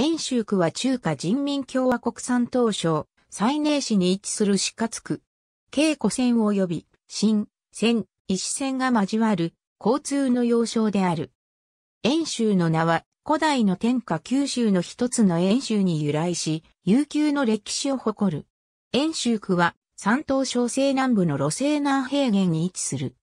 遠州区は中華人民共和国山東省、西寧市に位置する四角区。京湖線及び、新、線、石線が交わる、交通の要衝である。遠州の名は、古代の天下九州の一つの遠州に由来し、悠久の歴史を誇る。遠州区は、山東省西南部の路西南平原に位置する。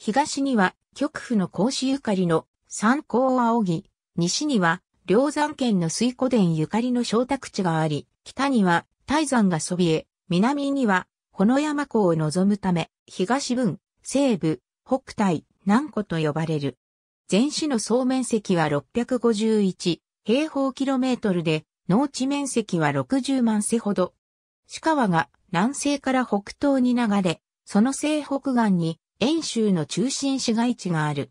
東には、極府の孔子ゆかりの、山高青木、西には、梁山県の水湖殿ゆかりの小宅地があり、北には大山がそびえ、南には、この山湖を望むため、東分、西部、北対、南湖と呼ばれる。全市の総面積は651平方キロメートルで、農地面積は60万世ほど。市川が南西から北東に流れ、その西北岸に、遠州の中心市街地がある。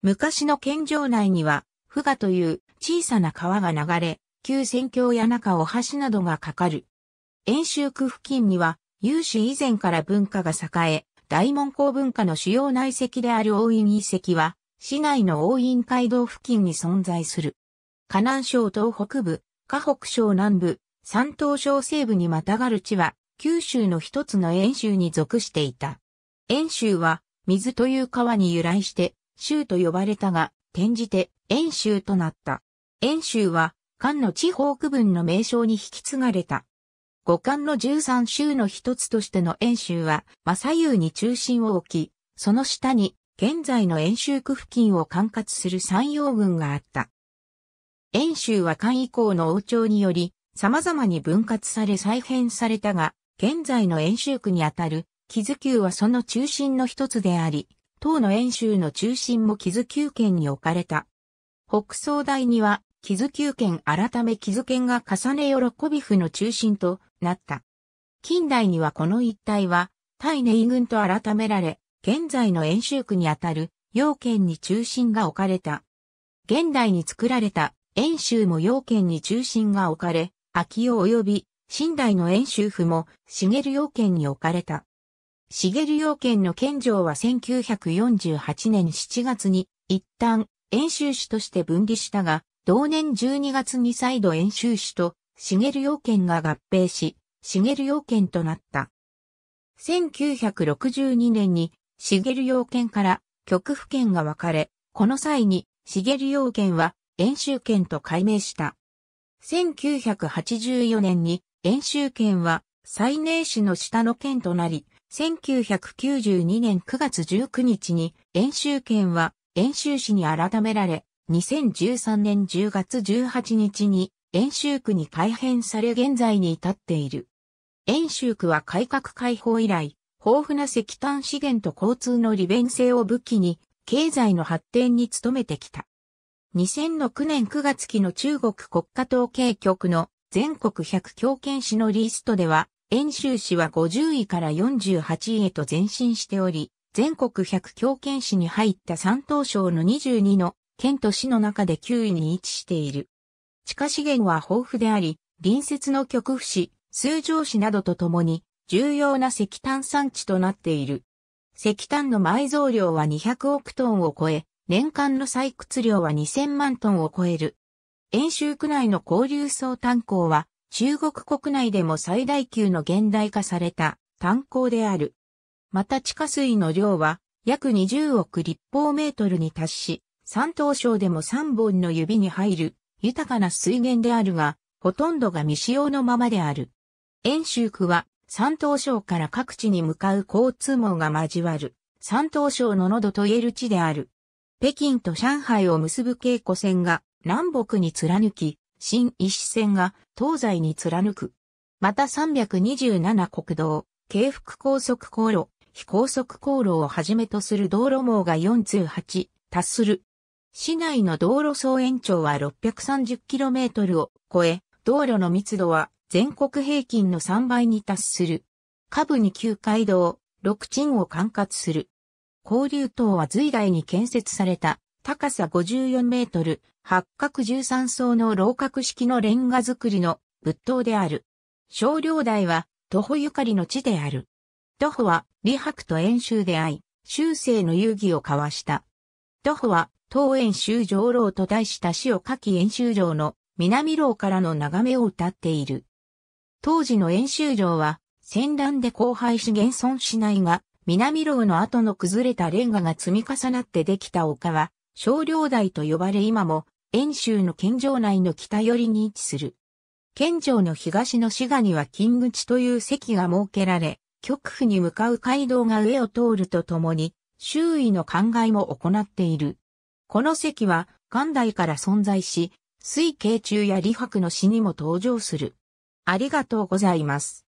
昔の県城内には、富賀という小さな川が流れ、旧戦況や中お橋などがかかる。遠州区付近には、有史以前から文化が栄え、大門港文化の主要内跡である大院遺跡は、市内の大院街道付近に存在する。河南省東北部、河北省南部、山東省西部にまたがる地は、九州の一つの遠州に属していた。遠州は、水という川に由来して、州と呼ばれたが、転じて、遠州となった。遠州は、漢の地方区分の名称に引き継がれた。五漢の十三州の一つとしての遠州は、真左右に中心を置き、その下に、現在の遠州区付近を管轄する山陽軍があった。遠州は漢以降の王朝により、様々に分割され再編されたが、現在の遠州区にあたる、木津宮はその中心の一つであり、当の遠州の中心も木津宮県に置かれた。北総大には木津宮県改め木津県が重ね喜び府の中心となった。近代にはこの一帯は、大寧軍と改められ、現在の遠州区にあたる、陽県に中心が置かれた。現代に作られた遠州も陽県に中心が置かれ、秋代及び新代の遠州府も茂陽県に置かれた。茂陽県の県庁は1948年7月に一旦遠州市として分離したが、同年12月に再度演習士と茂要件が合併し、茂要件となった。1962年に茂要件から極府県が分かれ、この際に茂要件は演習権と改名した。1984年に演習権は西寧市の下の県となり、1992年9月19日に演習権は演習市に改められ、2013年10月18日に、遠州区に改編され現在に至っている。遠州区は改革開放以来、豊富な石炭資源と交通の利便性を武器に、経済の発展に努めてきた。2 0 0 9年9月期の中国国家統計局の全国100強権市のリストでは、遠州市は50位から48位へと前進しており、全国100強権市に入った三等省の22の県と市の中で9位に位置している。地下資源は豊富であり、隣接の極府市、通常市などとともに、重要な石炭産地となっている。石炭の埋蔵量は200億トンを超え、年間の採掘量は2000万トンを超える。遠州区内の交流層炭鉱は、中国国内でも最大級の現代化された炭鉱である。また地下水の量は、約20億立方メートルに達し、山東省でも3本の指に入る豊かな水源であるが、ほとんどが未使用のままである。遠州区は山東省から各地に向かう交通網が交わる山東省の喉と言える地である。北京と上海を結ぶ京古線が南北に貫き、新石線が東西に貫く。また327国道、京福高速航路、非高速航路をはじめとする道路網が4通8、達する市内の道路総延長は 630km を超え、道路の密度は全国平均の3倍に達する。下部に旧街道、6鎮を管轄する。交流塔は随来に建設された、高さ54メートル、八角13層の楼閣式のレンガ造りの仏塔である。少量台は、徒歩ゆかりの地である。徒歩は、李白と遠州で会い、修正の遊戯を交わした。徒歩は、東演習場楼と題した詩を書き演習場の南楼からの眺めを歌っている。当時の演習場は戦乱で荒廃し現存しないが、南楼の後の崩れたレンガが積み重なってできた丘は、少量台と呼ばれ今も、演習の県城内の北寄りに位置する。県庁の東の滋賀には金口という席が設けられ、極府に向かう街道が上を通るとともに、周囲の灌漑も行っている。この席は元代から存在し、水慶中や李白の詩にも登場する。ありがとうございます。